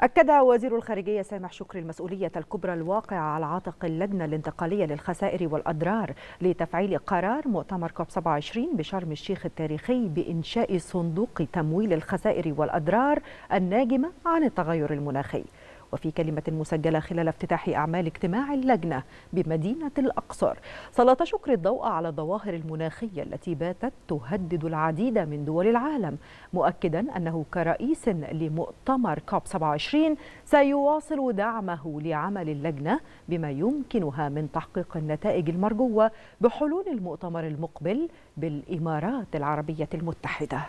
أكد وزير الخارجية سامح شكري المسؤولية الكبرى الواقعة على عاتق اللجنة الانتقالية للخسائر والأضرار لتفعيل قرار مؤتمر كوب 27 بشرم الشيخ التاريخي بإنشاء صندوق تمويل الخسائر والأضرار الناجمة عن التغير المناخي وفي كلمة مسجلة خلال افتتاح أعمال اجتماع اللجنة بمدينة الأقصر سلط شكر الضوء على الظواهر المناخية التي باتت تهدد العديد من دول العالم مؤكدا أنه كرئيس لمؤتمر كوب 27 سيواصل دعمه لعمل اللجنة بما يمكنها من تحقيق النتائج المرجوة بحلول المؤتمر المقبل بالإمارات العربية المتحدة